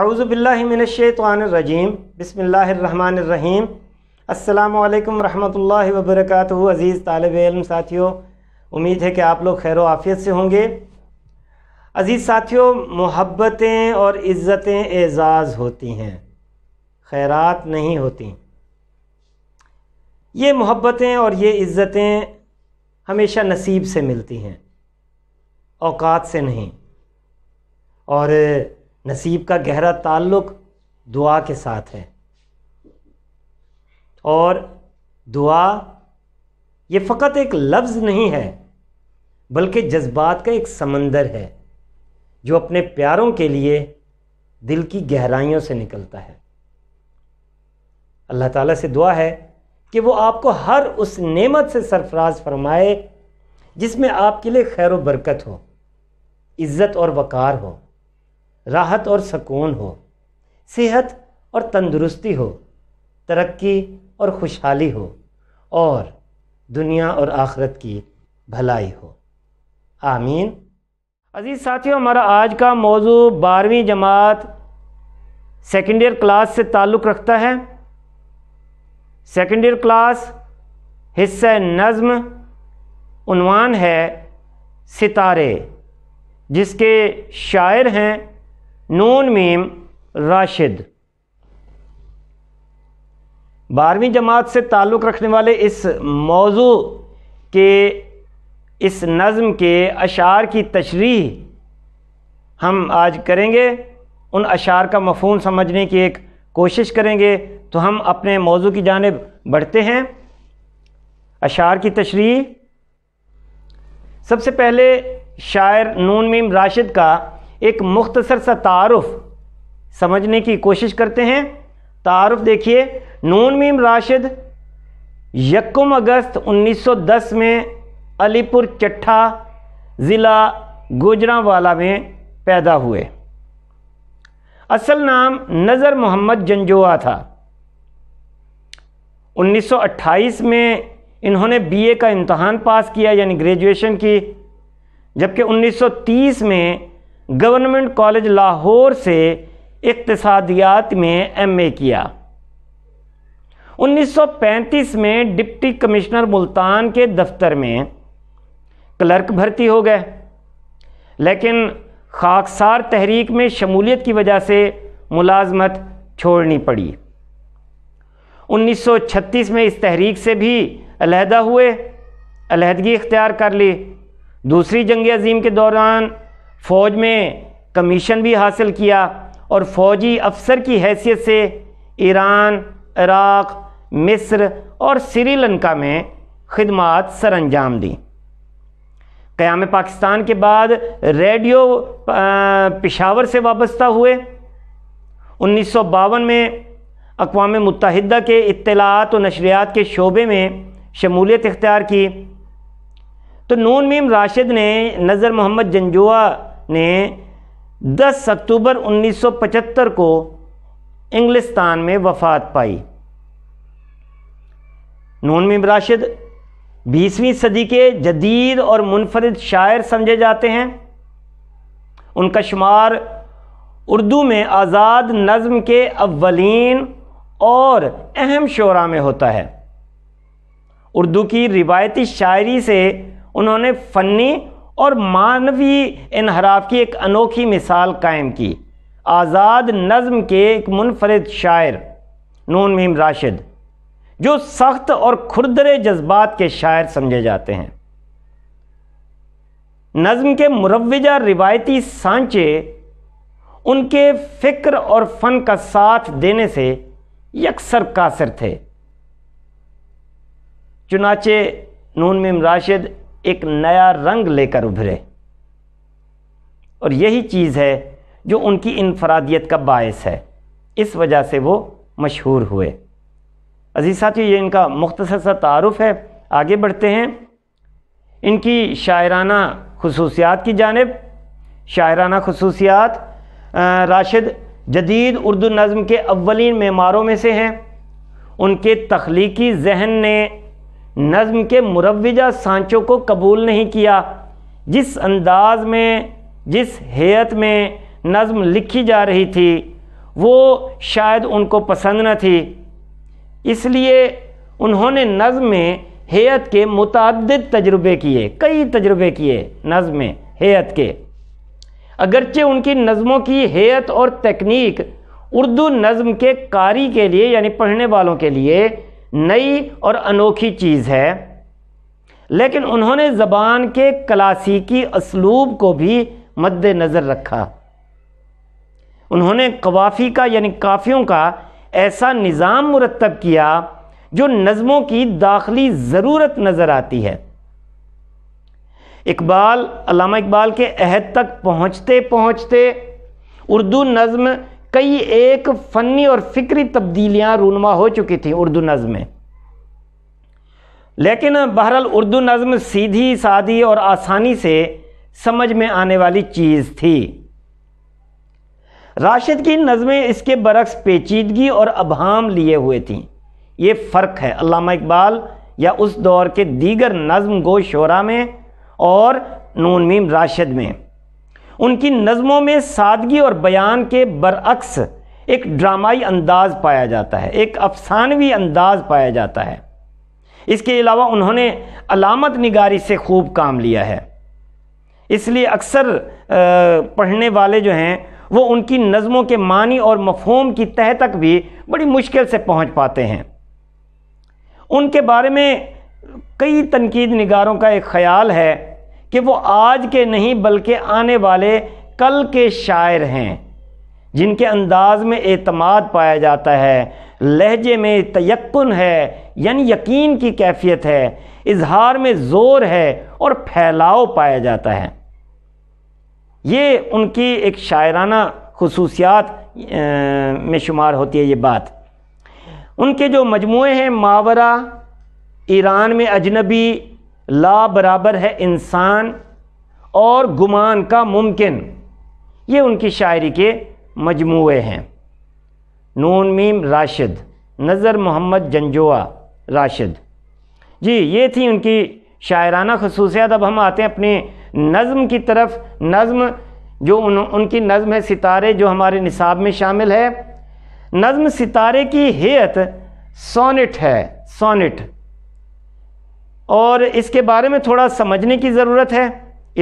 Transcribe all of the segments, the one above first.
आउज़बिल्लिमिनशैतवानरजीम बसमीम अल्लाम वरहमल वबरक अज़ीज़ तालब इलम साथियों उम्मीद है कि आप लोग खैर आफ़ियत से होंगे अज़ीज़ साथियों मोहब्बतें और इज़्ज़तें एज़ाज़ होती हैं खैरत नहीं होती ये मोहब्बतें और ये इज़्ज़तें हमेशा नसीब से मिलती हैं औकात से नहीं और नसीब का गहरा ताल्लुक दुआ के साथ है और दुआ ये फ़कत एक लफ्ज़ नहीं है बल्कि जज्बात का एक समंदर है जो अपने प्यारों के लिए दिल की गहराइयों से निकलता है अल्लाह ताला से दुआ है कि वो आपको हर उस नेमत से सरफराज फरमाए जिसमें आपके लिए खैर बरकत हो इज़्ज़त और वक़ार हो राहत और सकून हो सेहत और तंदुरुस्ती हो तरक्की और खुशहाली हो और दुनिया और आखरत की भलाई हो आमीन अज़ीज़ साथियों हमारा आज का मौजू बारहवीं जमात सेकेंड ईयर क्लास से ताल्लुक़ रखता है सेकेंड ईयर क्लास हिस्सा नज़म उनवान है सितारे जिसके शायर हैं नून मीम राशिद बारहवीं जमात से ताल्लुक़ रखने वाले इस मौजू के इस नज़म के अशार की तशरी हम आज करेंगे उन अशार का मफहम समझने की एक कोशिश करेंगे तो हम अपने मौजू की जानब बढ़ते हैं अशार की तशरी सबसे पहले शायर नून मीम राशिद का एक मुख्तसर सा तारफ़ समझने की कोशिश करते हैं तारफ़ देखिए नून मीम राशिद यकम अगस्त 1910 में अलीपुर चट्ठा ज़िला गुजरावाला में पैदा हुए असल नाम नज़र मोहम्मद जंजोआ था 1928 में इन्होंने बीए का इम्तहान पास किया यानी ग्रेजुएशन की जबकि 1930 में गवर्नमेंट कॉलेज लाहौर से इकतसादियात में एमए किया 1935 में डिप्टी कमिश्नर मुल्तान के दफ्तर में क्लर्क भर्ती हो गए लेकिन खाकसार तहरीक में शमूलियत की वजह से मुलाजमत छोड़नी पड़ी 1936 में इस तहरीक से भी अलहदा हुए अलहदगी इख्तियार कर ली दूसरी जंग अजीम के दौरान फ़ौज में कमीशन भी हासिल किया और फ़ौजी अफसर की हैसियत से ईरान इराक़ मिस्र और श्रीलंका में खदमात सर अंजाम दी क़याम पाकिस्तान के बाद रेडियो पिशावर से वाबस्ता हुए उन्नीस सौ बावन में अकवा मतहद के इतलात और नशरियात के शोबे में शमूलियत इख्तियार की तो नून मीम राशिद ने नज़र मोहम्मद जंजुआ ने 10 अक्टूबर 1975 को इंग्लिस्तान में वफात पाई नून मिम राशिद बीसवीं सदी के जदीद और मुनफरद शायर समझे जाते हैं उनका शुमार उर्दू में आज़ाद नज़म के अवलिन और अहम शरा में होता है उर्दू की रिवायती शायरी से उन्होंने फ़नी और मानवी इनहराफ की एक अनोखी मिसाल कायम की आज़ाद नज़म के एक मुनफरद शायर नून मीम राशिद जो सख्त और खुरदरे जज्बात के शायर समझे जाते हैं नज़म के मुरवजा रिवायती सांचे उनके फ़िक्र और फ़न का साथ देने से यकसर कासर थे चुनाचे नून मिम राशिद एक नया रंग लेकर उभरे और यही चीज़ है जो उनकी इनफरादियत का बायस है इस वजह से वो मशहूर हुए अजीज़ साथियों ये इनका मुख्तसर सा तारफ़ है आगे बढ़ते हैं इनकी शायराना खसूसियात की जानब शायराना खसूसियात राशिद जदीद उर्दू नज़म के अवलिन मेमारों में से हैं उनके तख्लीकी जहन ने नज़म के मुरवजा सांचों को कबूल नहीं किया जिस अंदाज में जिस हेयत में नज़म लिखी जा रही थी वो शायद उनको पसंद न थी इसलिए उन्होंने नज़म में हेयत के मुतद तजुर्बे किए कई तजुर्बे किए नज़म में हेयत के अगरचे उनकी नज़मों की हेयत और तकनीक उर्दू नज़म के कारी के लिए यानी पढ़ने वालों के लिए नई और अनोखी चीज़ है लेकिन उन्होंने ज़बान के क्लासिकी असलूब को भी मद्दनज़र रखा उन्होंने कवाफ़ी का यानी काफ़ियों का ऐसा निज़ाम मुरतब किया जो नज़मों की दाखिली ज़रूरत नज़र आती है इकबाल अलामा इकबाल के अहद तक पहुँचते पहुँचते उर्दू नज़म कई एक फ़नी और फ़िक्री तब्दीलियां रूनमा हो चुकी थी उर्दू नज्म में लेकिन बहरहाल उर्दू नज़्म सीधी सादी और आसानी से समझ में आने वाली चीज़ थी राशिद की नज़में इसके बरक्स पेचीदगी और अभाम लिए हुए थीं ये फ़र्क है अलामा इकबाल या उस दौर के दीगर नज़म गो शोरा में और नून मीम राशिद में उनकी नज़मों में सादगी और बयान के बरअक्स एक ड्रामाई अंदाज पाया जाता है एक अफसानवी अंदाज पाया जाता है इसके अलावा उन्होंने अलामत निगारी से खूब काम लिया है इसलिए अक्सर पढ़ने वाले जो हैं वो उनकी नज़मों के मानी और मफहम की तह तक भी बड़ी मुश्किल से पहुंच पाते हैं उनके बारे में कई तनकीद नगारों का एक ख्याल है कि वो आज के नहीं बल्कि आने वाले कल के शायर हैं जिनके अंदाज में एतमाद पाया जाता है लहजे में तयक्न है यानी यकीन की कैफियत है इजहार में ज़ोर है और फैलाव पाया जाता है ये उनकी एक शायराना खसूसियात में शुमार होती है ये बात उनके जो मजमू हैं मावरा ईरान में अजनबी ला बराबर है इंसान और गुमान का मुमकिन ये उनकी शायरी के मजमू हैं नून मीम राशिद नज़र मोहम्मद जंजोआ राशिद जी ये थी उनकी शायराना खसूसियात अब हम आते हैं अपनी नज़म की तरफ नज़म जो उन, उनकी नज़म है सितारे जो हमारे निसाब में शामिल है नज़म सितारे की हेयत सोनेट है सोनेट और इसके बारे में थोड़ा समझने की ज़रूरत है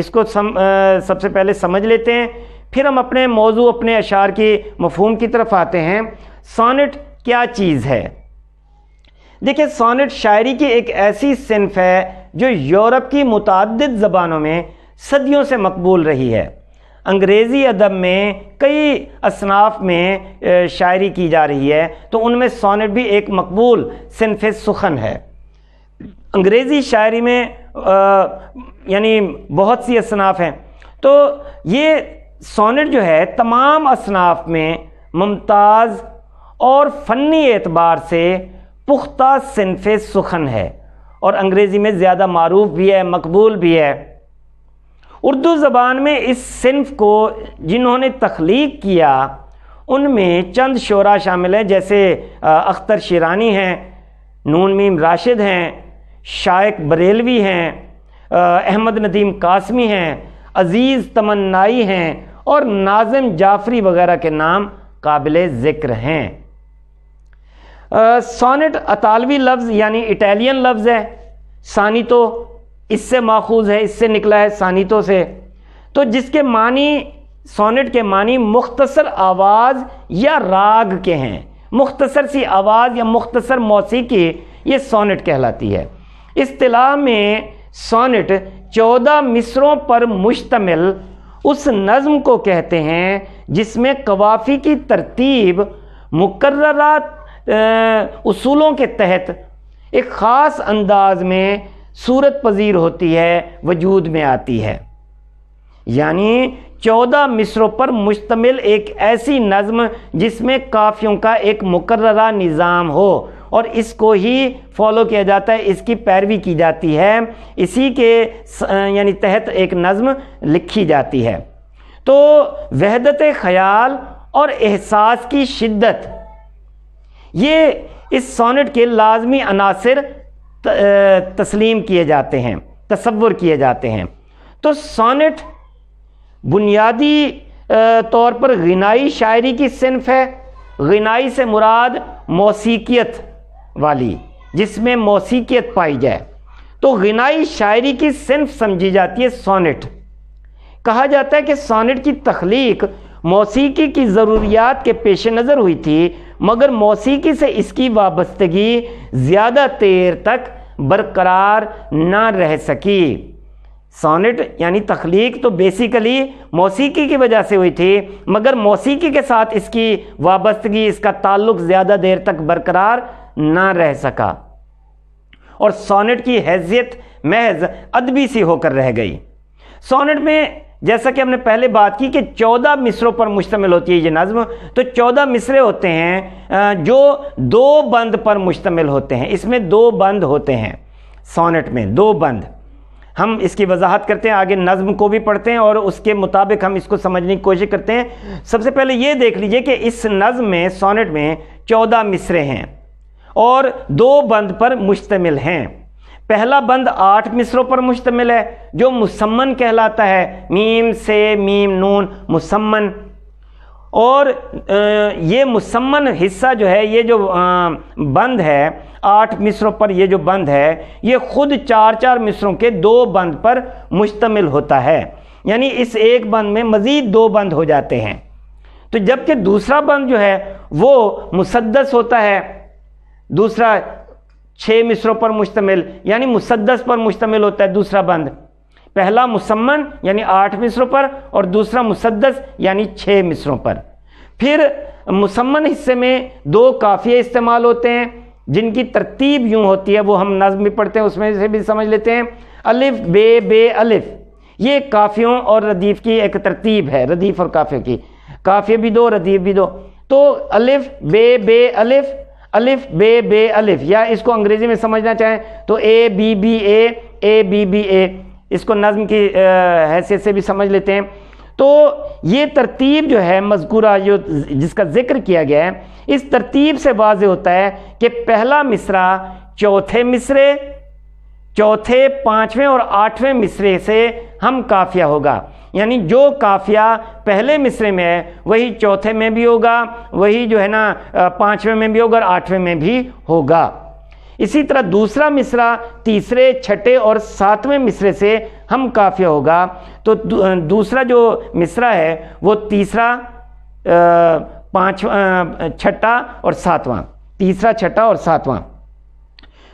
इसको सम, आ, सबसे पहले समझ लेते हैं फिर हम अपने मौजू अपने अशार की मफहम की तरफ आते हैं सोनेट क्या चीज़ है देखिए सोनेट शायरी की एक ऐसी सिनफ है जो यूरोप की मुतद ज़बानों में सदियों से मकबूल रही है अंग्रेज़ी अदब में कई असनाफ में शायरी की जा रही है तो उनमें सोनेट भी एक मकबूल सिनफ सुखन है अंग्रेज़ी शायरी में यानी बहुत सी असनाफ हैं तो ये सोनेट जो है तमाम असनाफ में मुमताज़ और फ़नी एतबार से पुख्ता सिनफ सुखन है और अंग्रेज़ी में ज़्यादा मरूफ भी है मकबूल भी है उर्दू ज़बान में इस सिनफ को जिन्होंने तख्लीक किया उनमें चंद शरा शामिल हैं जैसे अख्तर शिरानी हैं नून मीम राशिद हैं शायक बरेलवी हैं अहमद नदीम कासमी हैं अज़ीज़ तमन्नाई हैं और नाजिम जाफरी वगैरह के नाम काबिल ज़िक्र हैं सोनेट अतालवी लफ्ज़ यानी इटालियन लफ्ज़ है सानी तो इससे माखूज है इससे निकला है सानीतों से तो जिसके मानी सोनेट के मानी मुख्तसर आवाज़ या राग के हैं मुख्तसर सी आवाज़ या मुख्तसर मौसीकी ये सोनेट कहलाती है इतलाह में सोनेट चौदह मिसरों पर मुश्तमिल उस नज़म को कहते हैं जिसमें कवाफ़ी की तरतीब मुकर्रात उसूलों के तहत एक ख़ास अंदाज में सूरत पजीर होती है वजूद में आती है यानी चौदह मिसरों पर मुश्तमिल एक ऐसी नज़म जिसमें काफ़ियों का एक मुकर्रा निज़ाम हो और इसको ही फॉलो किया जाता है इसकी पैरवी की जाती है इसी के यानी तहत एक नज़म लिखी जाती है तो वहदत ख्याल और एहसास की शिद्दत ये इस सोनेट के लाजमी अनासर तस्लीम किए जाते हैं तस्वुर किए जाते हैं तो सोनेट बुनियादी तौर पर गनाई शायरी की सिनफ है गनाई से मुराद मौसीकियत वाली जिसमें मौसीकियत पाई जाए तो गनाई शायरी की सिर्फ समझी जाती है सोनेट कहा जाता है कि सोनेट की तख्लीक मौसीकी की ज़रूरियात के पेश नज़र हुई थी मगर मौसीकी से इसकी वाबस्तगी ज़्यादा देर तक बरकरार ना रह सकी सोनेट यानी तख्लीक तो बेसिकली मौसीकी की वजह से हुई थी मगर मौसीकी के साथ इसकी वाबस्तगी इसका ताल्लुक़ ज़्यादा देर तक बरकरार ना रह सका और सोनेट की हैजियत महज अदबी सी होकर रह गई सोनेट में जैसा कि हमने पहले बात की कि 14 मिसरों पर मुश्तमिल होती है ये नज्म तो 14 मिसरे होते हैं जो दो बंद पर मुश्तमिल होते हैं इसमें दो बंद होते हैं सोनेट में दो बंद हम इसकी वजाहत करते हैं आगे नज्म को भी पढ़ते हैं और उसके मुताबिक हम इसको समझने की कोशिश करते हैं सबसे पहले ये देख लीजिए कि इस नज्म में सोनेट में चौदह मिसरे हैं और दो बंद पर मुश्तमिल हैं पहला बंद आठ मिसरों पर मुश्तमिल है जो मुसम्मन कहलाता है मीम से मीम नून मुसम्मन और ये मुसम्मन हिस्सा जो है ये जो बंद है आठ मिसरों पर ये जो बंद है ये खुद चार चार मिसरों के दो बंद पर मुश्तमिल होता है यानी इस एक बंद में मज़ीद दो बंद हो जाते हैं तो जबकि दूसरा बंद जो है वो मुसदस होता है दूसरा छः मिसरों पर मुश्तमिल यानी मुसदस पर मुश्तमिल होता है दूसरा बंद पहला मुसम्मन यानी आठ मिसरों पर और दूसरा मुसदस यानी छः मिसरों पर फिर मुसम्मन हिस्से में दो काफ़िए इस्तेमाल होते हैं जिनकी तरतीब यूँ होती है वो हम नज़म भी पढ़ते हैं उसमें से भी समझ लेते हैं अलिफ बे बे अलिफ ये काफ़ियों और रदीफ़ की एक तरतीब है रदीफ़ और काफ़ियों की काफिया भी दो रदीफ़ भी दो तो अलिफ बे बे अलिफ अलिफ बे बे अलिफ या इसको अंग्रेजी में समझना चाहें तो A B B A A B B A इसको नज्म की हैसियत से भी समझ लेते हैं तो ये तरतीब जो है मजकूरा जो जिसका जिक्र किया गया है इस तरतीब से वाज होता है कि पहला मिसरा चौथे मिसरे चौथे पाँचवें और आठवें मिसरे से हम काफिया होगा यानी जो काफिया पहले मिसरे में है वही चौथे में भी होगा वही जो है ना पांचवें में भी होगा और आठवें में भी होगा इसी तरह दूसरा मिसरा तीसरे छठे और सातवें मिसरे से हम काफिया होगा तो दूसरा जो मिसरा है वो तीसरा पांचवा छठा और सातवां तीसरा छठा और सातवां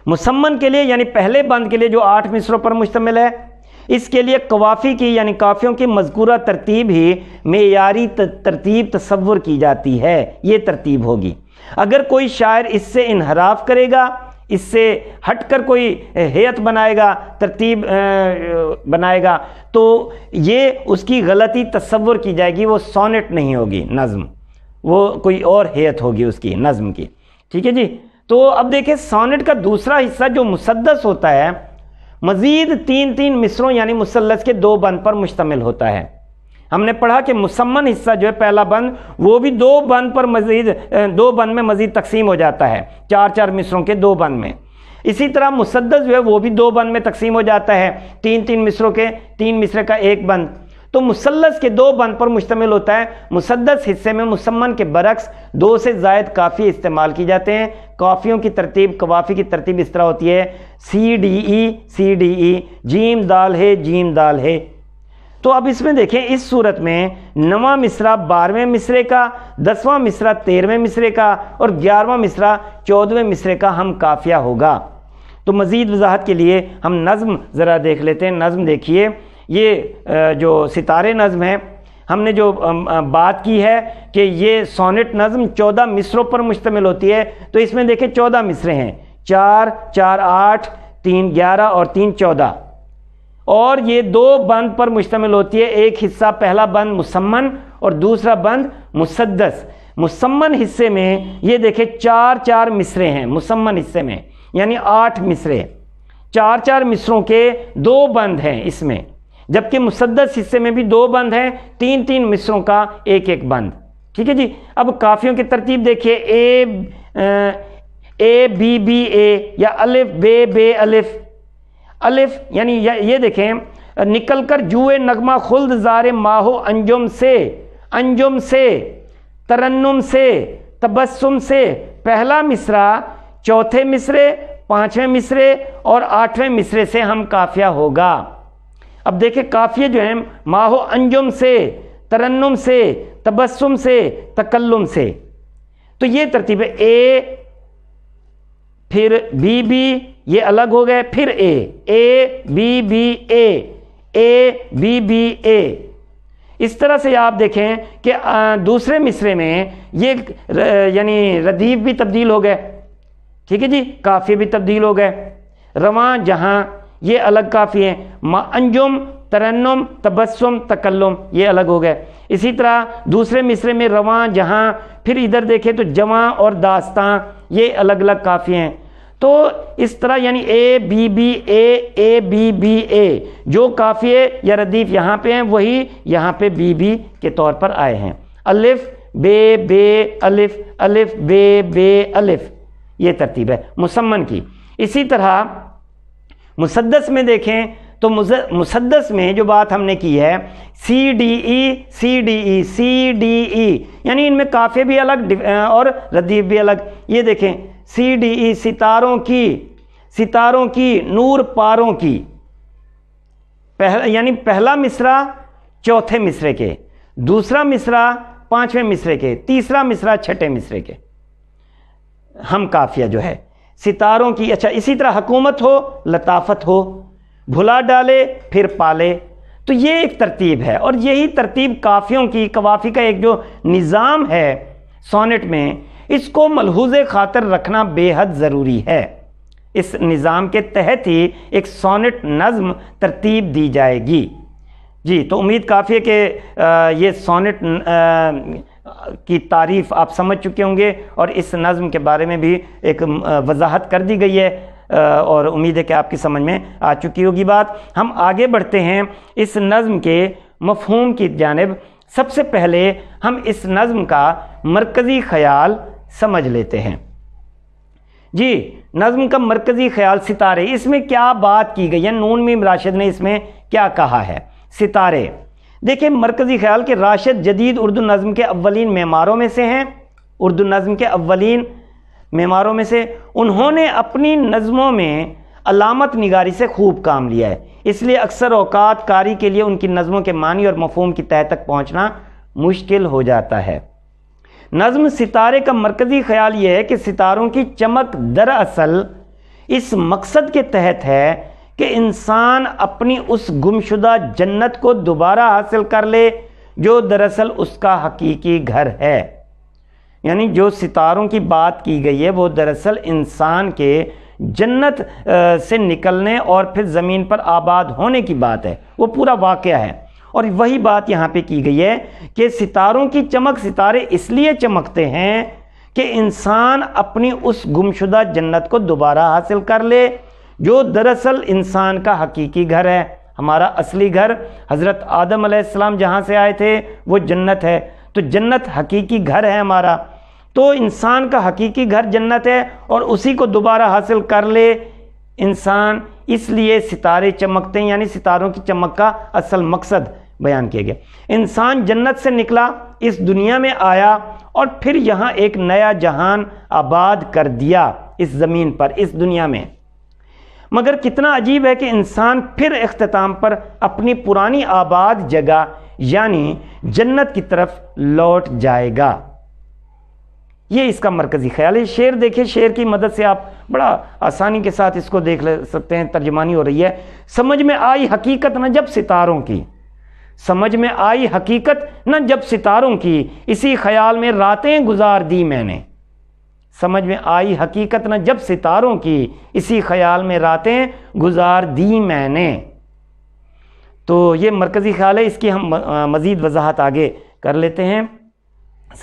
मुसम्मन के लिए यानी पहले बंद के लिए जो आठ मिसरों पर मुश्तमिल है इसके लिए कवाफ़ी की यानी काफ़ियों की मजकूरा तरतीब ही मेयारी तरतीब तस्वुर की जाती है ये तरतीब होगी अगर कोई शायर इससे इनहराफ करेगा इससे हटकर कोई हेयत बनाएगा तरतीब बनाएगा तो ये उसकी गलती तस्वुर की जाएगी वो सोनेट नहीं होगी नज़म वो कोई और हेयत होगी उसकी नज़म की ठीक है जी तो अब देखिए सोनेट का दूसरा हिस्सा जो मुसदस होता है मज़ीद तीन तीन मिसरों यानी मुसलस के दो बंद पर मुश्तमिल होता है हमने पढ़ा कि मुसमन हिस्सा जो है पहला बंद वो भी दो बंद पर मज़ीद दो बंद में मज़ीद तकसीम हो जाता है चार चार मिसरों के दो बंद में इसी तरह मुसदस जो है वो भी दो बंद में तकसीम हो जाता है तीन तीन मिसरों के तीन मिसरे का एक बंद तो मुसलस के दो बन पर मुश्तमिल होता है मुसदस हिस्से में मुसमन के बरक्स दो से जायद काफ़ी इस्तेमाल की जाते हैं काफ़ियों की तरतीब कवाफ़ी की तरतीब इस तरह होती है C D E C D E जीम दाल है जीम दाल है तो अब इसमें देखें इस सूरत में नवा मिसरा बारहवें मिसरे का दसवां मिसरा तेरहवें मिसरे का और ग्यारहवा मिसरा चौदहवें मिसरे का हम काफिया होगा तो मज़ीद वजाहत के लिए हम नज्म ज़रा देख लेते हैं नज़म देखिए ये जो सितारे नज़म है हमने जो बात की है कि ये सोनेट नज़म चौदह मिसरों पर मुश्तमिल होती है तो इसमें देखें चौदह मिसरे हैं चार चार आठ तीन ग्यारह और तीन चौदह और ये दो बंद पर मुश्तमिल होती है एक हिस्सा पहला बंद मुसम्मन और दूसरा बंद मुसदस मुसम्मन हिस्से में ये देखें चार चार मिसरे हैं मुसम्मन हिस्से में यानी आठ मिसरे चार चार मिसरों के दो बंद हैं इसमें जबकि मुसदस हिस्से में भी दो बंद हैं तीन तीन मिसरों का एक एक बंद ठीक है जी अब काफ़ियों की तरतीब देखिए ए ए बी बी ए या अलिफ बे बे अलिफ अलिफ यानी ये देखें निकल कर जुए नगमा खुल्द जार माहो अंजुम से अंजुम से तरन्नुम से तबस्सुम से पहला मिसरा चौथे मिसरे पांचवें मिसरे और आठवें मिसरे से हम काफिया होगा अब देखे काफ़िए जो हैं माहो अंजुम से तरन्नुम से तबस्सुम से तकल्लुम से तो ये तरतीब है ए फिर बी बी ये अलग हो गए फिर A A B B A A B B A इस तरह से आप देखें कि दूसरे मिसरे में ये यानी रदीफ भी तब्दील हो गए ठीक है जी काफ़ी भी तब्दील हो गए रवा जहाँ ये अलग काफ़ी है मंजुम तरन्नम तबस्सुम तकल्लुम ये अलग हो गए इसी तरह दूसरे मिसरे में रवां जहां फिर इधर देखें तो जवां और दास्तां ये अलग अलग काफ़ी हैं तो इस तरह यानी A B B A A B B A जो है या रदीफ यहाँ पे हैं वही यहाँ पे बी बी के तौर पर आए हैं अलिफ बे बे अलिफ अलिफ बे बे अलिफ ये तरतीब है मुसम्मन की इसी तरह मुसदस में देखें तो मुसदस में जो बात हमने की है C D E C D E C D E यानी इनमें काफ़े भी अलग और रदीफ भी अलग ये देखें सी डी ई सितारों की सितारों की नूर पारों की पह, यानी पहला मिसरा चौथे मिसरे के दूसरा मिसरा पांचवें मिसरे के तीसरा मिसरा छठे मिसरे के हम काफिया जो है सितारों की अच्छा इसी तरह हकूमत हो लताफत हो भुला डाले फिर पाले तो ये एक तरतीब है और यही तरतीब काफ़ियों की कवाफ़ी का एक जो निज़ाम है सोनेट में इसको मलहूज खातर रखना बेहद ज़रूरी है इस निज़ाम के तहत ही एक सोनेट नज़म तरतीब दी जाएगी जी तो उम्मीद काफ़ी है कि ये सोनेट की तारीफ़ आप समझ चुके होंगे और इस नज़म के बारे में भी एक वजाहत कर दी गई है और उम्मीद है कि आपकी समझ में आ चुकी होगी बात हम आगे बढ़ते हैं इस नज़म के मफहूम की जानब सबसे पहले हम इस नज़म का मरकज़ी ख्याल समझ लेते हैं जी नज़म का मरकज़ी ख्याल सितारे इसमें क्या बात की गई है नून में राशिद ने इसमें क्या कहा है सितारे देखिए मरकज़ी ख्याल के राशिद जदीद उर्दू नज़म के अवलिन मेमारों में से हैं उर्दू नज़म के अवलिन मेमारों में से उन्होंने अपनी नज़मों में अलामत निगारी से खूब काम लिया है इसलिए अक्सर अवकात कारी के लिए उनकी नज़मों के मानी और मफहम की तह तक पहुँचना मुश्किल हो जाता है नज़म सितारे का मरकज़ी ख्याल ये है कि सितारों की चमक दरअसल इस मकसद के तहत है कि इंसान अपनी उस गुमशुदा जन्नत को दोबारा हासिल कर ले जो दरअसल उसका हकीकी घर है यानी जो सितारों की बात की गई है वो दरअसल इंसान के जन्नत से निकलने और फिर ज़मीन पर आबाद होने की बात है वो पूरा वाक़ है और वही बात यहाँ पे की गई है कि सितारों की चमक सितारे इसलिए चमकते हैं कि इंसान अपनी उस गुमशुदा जन्नत को दोबारा हासिल कर ले जो दरअसल इंसान का हकीकी घर है हमारा असली घर हज़रत आदम अलैहिस्सलाम जहाँ से आए थे वो जन्नत है तो जन्नत हकीकी घर है हमारा तो इंसान का हकीकी घर जन्नत है और उसी को दोबारा हासिल कर ले इंसान इसलिए सितारे चमकते हैं यानी सितारों की चमक का असल मकसद बयान किया गया इंसान जन्नत से निकला इस दुनिया में आया और फिर यहाँ एक नया जहान आबाद कर दिया इस ज़मीन पर इस दुनिया में मगर कितना अजीब है कि इंसान फिर अख्ताम पर अपनी पुरानी आबाद जगह यानी जन्नत की तरफ लौट जाएगा ये इसका मरकज़ी ख्याल है शेर देखिए शेर की मदद से आप बड़ा आसानी के साथ इसको देख ले सकते हैं तर्जमानी हो रही है समझ में आई हकीकत न जब सितारों की समझ में आई हकीकत न जब सितारों की इसी ख्याल में रातें गुजार दी मैंने समझ में आई हकीकत न जब सितारों की इसी ख्याल में रातें गुजार दी मैंने तो ये मरकज़ी ख्याल है इसकी हम मज़ीद वजाहत आगे कर लेते हैं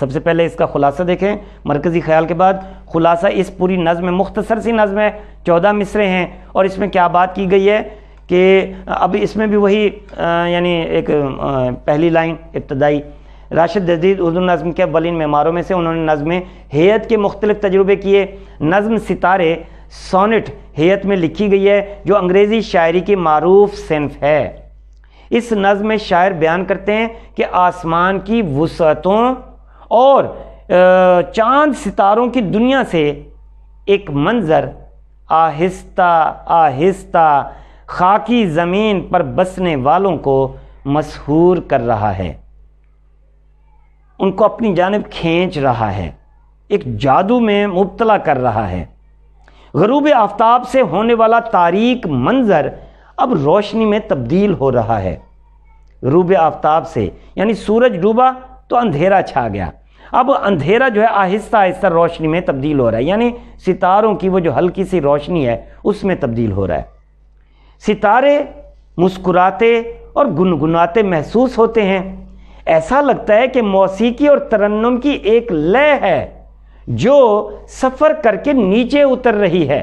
सबसे पहले इसका खुलासा देखें मरकज़ी ख्याल के बाद खुलासा इस पूरी नज़म मुख्तसर सी नज़म है चौदह मिसरे हैं और इसमें क्या बात की गई है कि अब इसमें भी वही यानी एक आ, पहली लाइन इब्तदाई राशिद जदीद उर्दू नज़म के अवलिन मेमारों में से उन्होंने नज़में हेयत के मुख्तलिफ तजुर्बे किए नज़म सितारे सोनेट हेयत में लिखी गई है जो अंग्रेज़ी शायरी की मरूफ सिनफ है इस नज़म में शायर बयान करते हैं कि आसमान की वसअतों और चांद सितारों की दुनिया से एक मंज़र आहिस्ता आहिस्ता खाकी ज़मीन पर बसने वालों को मशहूर कर रहा है उनको अपनी जानब खींच रहा है एक जादू में मुबतला कर रहा है गरूब आफ्ताब से होने वाला तारीक मंज़र अब रोशनी में तब्दील हो रहा है रूब आफ्ताब से यानी सूरज डूबा तो अंधेरा छा गया अब अंधेरा जो है आहिस्ता आहिस्ता रोशनी में तब्दील हो रहा है यानी सितारों की वो जो हल्की सी रोशनी है उसमें तब्दील हो रहा है सितारे मुस्कुराते और गुनगुनाते महसूस होते हैं ऐसा लगता है कि मौसीकी और तरन्नम की एक लय है जो सफ़र करके नीचे उतर रही है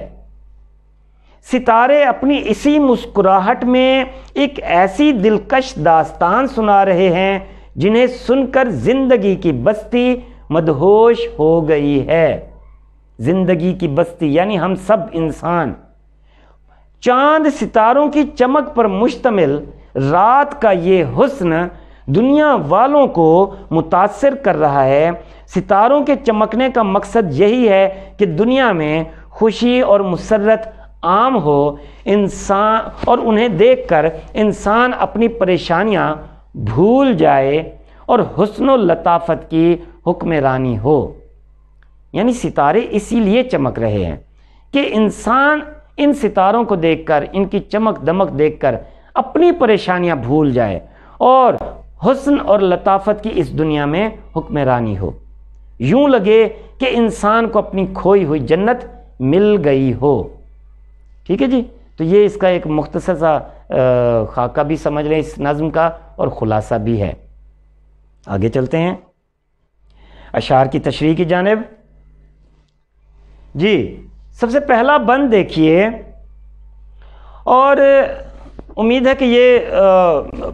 सितारे अपनी इसी मुस्कुराहट में एक ऐसी दिलकश दास्तान सुना रहे हैं जिन्हें सुनकर ज़िंदगी की बस्ती मदहोश हो गई है ज़िंदगी की बस्ती यानी हम सब इंसान चांद सितारों की चमक पर मुश्तमिल रात का ये हुस्न दुनिया वालों को मुतासर कर रहा है सितारों के चमकने का मकसद यही है कि दुनिया में खुशी और मुसरत आम हो इंसान और उन्हें देखकर इंसान अपनी परेशानियां भूल जाए और हसन लताफत की हुक्मरानी हो यानी सितारे इसीलिए चमक रहे हैं कि इंसान इन सितारों को देखकर इनकी चमक दमक देखकर अपनी परेशानियां भूल जाए और हुसन और लताफत की इस दुनिया में हुक्मरानी हो यूं लगे कि इंसान को अपनी खोई हुई जन्नत मिल गई हो ठीक है जी तो ये इसका एक मुख्तसर सा खाका भी समझ लें इस नज़म का और ख़ुलासा भी है आगे चलते हैं अशार की तशरी की जानब जी सबसे पहला बंद देखिए और उम्मीद है कि ये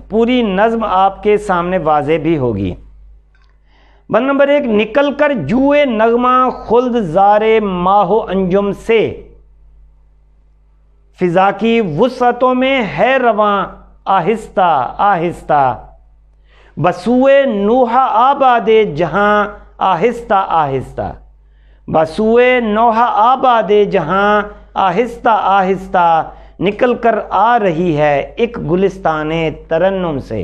पूरी नज़म आपके सामने वाज भी होगी बंद नंबर एक निकल कर जुए नगमा खुल्द जारे माहो अंजुम से फिज़ा की वसतों में है रवा आहिस्ता आहिस्ता बसुए नूहा आबादे जहां आहिस्ता आहिस्ता बसुए नोहा आबादे जहां आहिस्ता आहिस्ता निकल कर आ रही है एक गुलिस्तान तरन्नुम से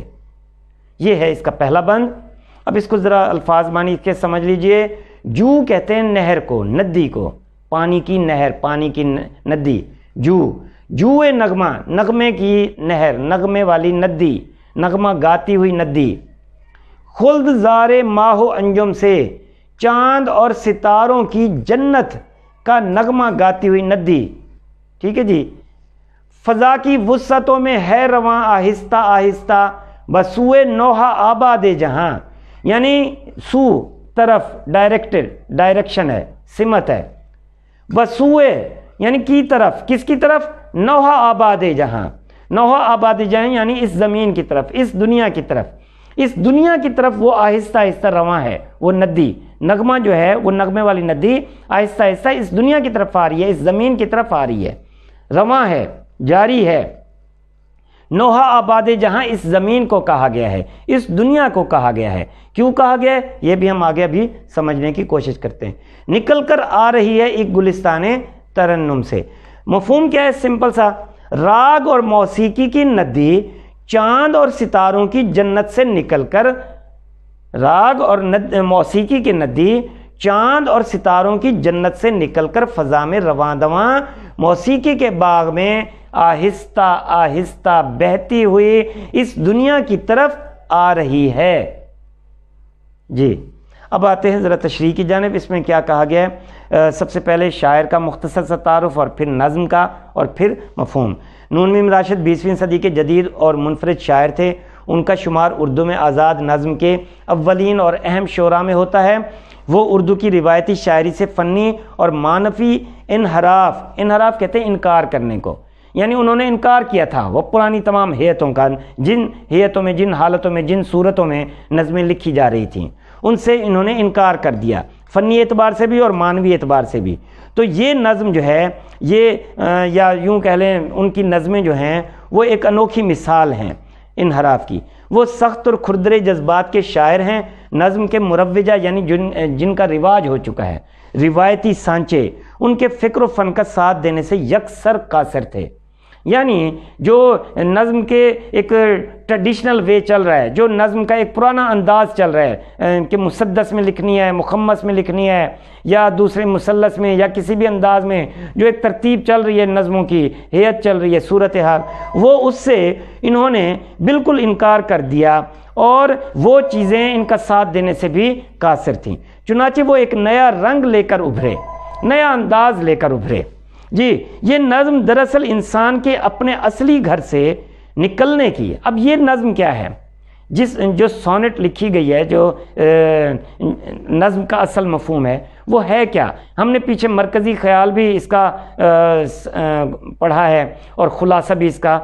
ये है इसका पहला बंद अब इसको ज़रा अल्फाज मानी के समझ लीजिए जू कहते हैं नहर को नदी को पानी की नहर पानी की नदी जू जू ए नगमा नगमे की नहर नगमे वाली नदी नगमा गाती हुई नदी खुल्द जारे माहो अंजुम से चांद और सितारों की जन्नत का नगमा गाती हुई नदी ठीक है जी फ़ज़ा की वसतों में है रवा आहिस्ता आहिस्ता बसुए नोहा आबाद जहाँ यानी सू तरफ डायरेक्टेड डायरेक्शन है सिमत है बसुए यानी की तरफ किसकी तरफ नोहा आबाद जहाँ नोहा आबाद जहाँ यानी इस ज़मीन की तरफ इस दुनिया की तरफ इस दुनिया की तरफ वो आहिस्ता आहिस्ता रवा है वो नदी नगमा जो है वो नगमे वाली नदी आहिस्ता आहिस्ता इस दुनिया की तरफ आ रही है इस ज़मीन की तरफ आ रही है रवा है जारी है नोहा आबाद जहां इस ज़मीन को कहा गया है इस दुनिया को कहा गया है क्यों कहा गया है यह भी हम आगे अभी समझने की कोशिश करते हैं निकल कर आ रही है एक गुलिस्तान तरन्नुम से मफहम क्या है सिंपल सा राग और मौसीकी की नदी चांद और सितारों की जन्नत से निकलकर राग और नद, मौसीकी की नदी चांद और सितारों की जन्नत से निकलकर फजा में रवा दवा मौसीकी के बाग में आहिस्ता आहिस्ता बहती हुई इस दुनिया की तरफ आ रही है जी अब आते हैं ज़रा तशरी की जानब इसमें क्या कहा गया है सबसे पहले शायर का मुख्तसर सा तारफ़ और फिर नज़म का और फिर मफहम नून मिम राशिद बीसवीं सदी के जदीद और मुनफरद शायर थे उनका शुमार उर्दू में आज़ाद नज़म के अवलिन और अहम शोरा में होता है वो उर्दू की रिवायती शायरी से फ़नी और मानफी इनहराफ इनहराफ कहते हैं इनकार करने को यानी उन्होंने इनकार किया था वह पुरानी तमाम हेयतों का जिन हेयतों में जिन हालतों में जिन सूरतों में नज़में लिखी जा रही थी उनसे इन्होंने इनकार कर दिया फ़नी एतबार से भी और मानवी एतबार से भी तो ये नज़म जो है ये या यूँ कह लें उनकी नज़में जो हैं वो एक अनोखी मिसाल हैं इन हराफ की वो सख्त और खुरदरे जज्बात के शायर हैं नज़म के मुरवजा यानी जिन जिनका रिवाज हो चुका है रिवायती सांचे उनके फ़िक्र फ़न का साथ देने से यकसर कासर थे यानी जो नज़म के एक ट्रेडिशनल वे चल रहा है जो नज़म का एक पुराना अंदाज चल रहा है कि मुसदस में लिखनी है मुखम्मस में लिखनी है या दूसरे मुसलस में या किसी भी अंदाज में जो एक तरतीब चल रही है नज़मों की हेयत चल रही है सूरत हाल वो उससे इन्होंने बिल्कुल इनकार कर दिया और वो चीज़ें इनका साथ देने से भी कासर थीं चुनाचे वो एक नया रंग लेकर उभरे नया अंदाज लेकर उभरे जी ये नज़म दरअसल इंसान के अपने असली घर से निकलने की है अब ये नज़म क्या है जिस जो सोनेट लिखी गई है जो नज़म का असल मफहम है वो है क्या हमने पीछे मरकज़ी ख्याल भी इसका पढ़ा है और ख़ुलासा भी इसका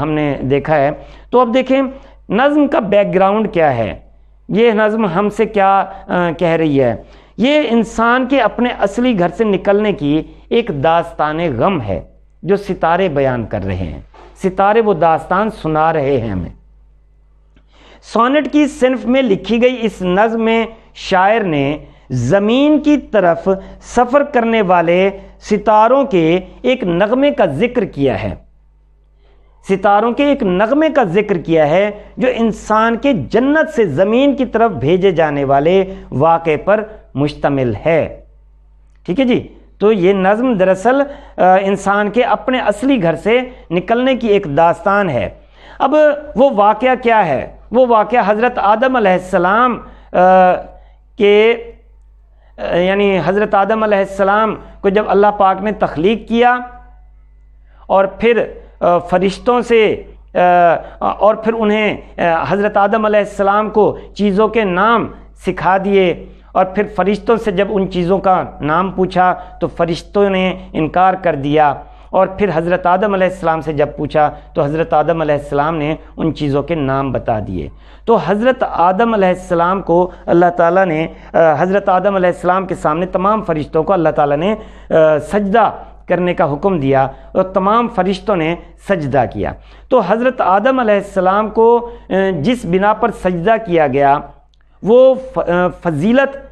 हमने देखा है तो अब देखें नज़म का बैकग्राउंड क्या है ये नज़म हमसे क्या कह रही है ये इंसान के अपने असली घर से निकलने की एक दास्तान गम है जो सितारे बयान कर रहे हैं सितारे वो दास्तान सुना रहे हैं हमें सोनेट की सिनफ में लिखी गई इस नज़म में शायर ने ज़मीन की तरफ सफ़र करने वाले सितारों के एक नगमे का जिक्र किया है सितारों के एक नगमे का जिक्र किया है जो इंसान के जन्नत से ज़मीन की तरफ भेजे जाने वाले वाक़े पर मुश्तमिल है ठीक है जी तो ये नज़म दरअसल इंसान के अपने असली घर से निकलने की एक दास्तान है अब वो वाक़ क्या है वो वाक़ हज़रत आदम सलाम के यानी हज़रत आदम सलाम को जब अल्लाह पाक ने तख्लीक किया और फिर फरिश्तों से और फिर उन्हें हज़रत आदम सलाम को चीज़ों के नाम सिखा दिए और फिर फरिश्तों से जब उन चीज़ों का नाम पूछा तो फरिश्तों ने इनकार कर दिया और फिर हज़रत आदम आसमाम से जब पूछा तो हज़रत आदम आसमाम ने उन चीज़ों के नाम बता दिए तो हज़रत आदम आसमाम को अल्लाह ताला ने हज़रत आदम आसमाम के सामने तमाम फ़रिश्तों को अल्लाह ताला ने सजदा करने का हुक्म दिया और तमाम फरिश्तों ने सजदा किया तो हज़रत आदम आसमाम को जिस बिना पर सजदा किया गया वो फजीलत